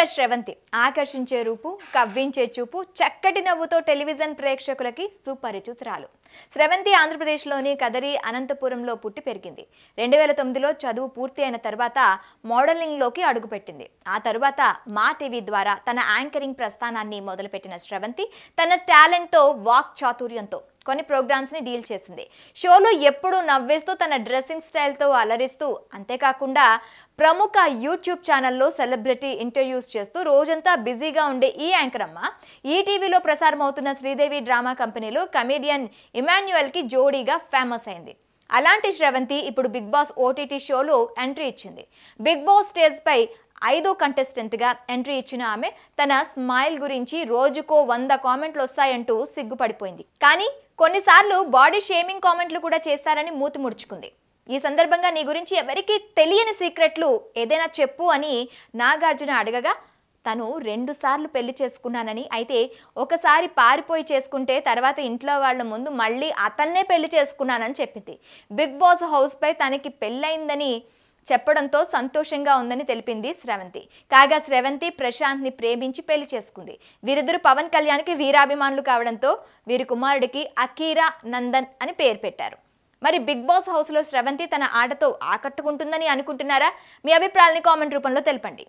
ఇంకా శ్రవంతి ఆకర్షించే రూపు కవ్వించే చూపు చక్కటి నవ్వుతో టెలివిజన్ ప్రేక్షకులకి సుపరిచితురాలు శ్రవంతి ఆంధ్రప్రదేశ్లోని కదరి అనంతపురంలో పుట్టి పెరిగింది రెండు వేల తొమ్మిదిలో చదువు పూర్తి అయిన తర్వాత మోడలింగ్లోకి అడుగుపెట్టింది ఆ తరువాత మా టీవీ ద్వారా తన యాంకరింగ్ ప్రస్థానాన్ని మొదలుపెట్టిన శ్రవంతి తన టాలెంట్తో వాక్ చాతుర్యంతో కొన్ని ప్రోగ్రామ్స్ని డీల్ చేసింది షోలో ఎప్పుడూ నవ్వేస్తూ తన డ్రెస్సింగ్ స్టైల్తో అలరిస్తూ అంతేకాకుండా ప్రముఖ యూట్యూబ్ ఛానల్లో సెలబ్రిటీ ఇంటర్వ్యూస్ చేస్తూ రోజంతా బిజీగా ఉండే ఈ యాంకర్ అమ్మ ఈటీవీలో ప్రసారం అవుతున్న శ్రీదేవి డ్రామా కంపెనీలో కమేడియన్ ఇమాన్యుయల్కి జోడీగా ఫేమస్ అయింది అలాంటి శ్రవంతి ఇప్పుడు బిగ్ బాస్ ఓటీటీ షోలో ఎంట్రీ ఇచ్చింది బిగ్ బాస్ స్టేజ్పై ఐదో కంటెస్టెంట్గా ఎంట్రీ ఇచ్చిన ఆమె తన స్మైల్ గురించి రోజుకో వంద కామెంట్లు వస్తాయంటూ సిగ్గుపడిపోయింది కానీ కొన్నిసార్లు బాడీ షేమింగ్ కామెంట్లు కూడా చేస్తారని మూతి ముడుచుకుంది ఈ సందర్భంగా నీ గురించి ఎవరికీ తెలియని సీక్రెట్లు ఏదైనా చెప్పు అని నాగార్జున అడగగా తను రెండుసార్లు పెళ్లి చేసుకున్నానని అయితే ఒకసారి పారిపోయి చేసుకుంటే తర్వాత ఇంట్లో వాళ్ళ ముందు మళ్ళీ అతన్నే పెళ్లి చేసుకున్నానని చెప్పింది బిగ్ బాస్ హౌస్పై తనకి పెళ్ళయిందని చెప్పడంతో సంతోషంగా ఉందని తెలిపింది శ్రవంతి కాగా శ్రవంతి ప్రశాంత్ని ప్రేమించి పెళ్లి చేసుకుంది వీరిద్దరు పవన్ కళ్యాణ్కి వీరాభిమానులు కావడంతో వీరి కుమారుడికి అకీరా నందన్ అని పేరు పెట్టారు మరి బిగ్ బాస్ హౌస్లో శ్రవంతి తన ఆటతో ఆకట్టుకుంటుందని అనుకుంటున్నారా మీ అభిప్రాయాన్ని కామెంట్ రూపంలో తెలపండి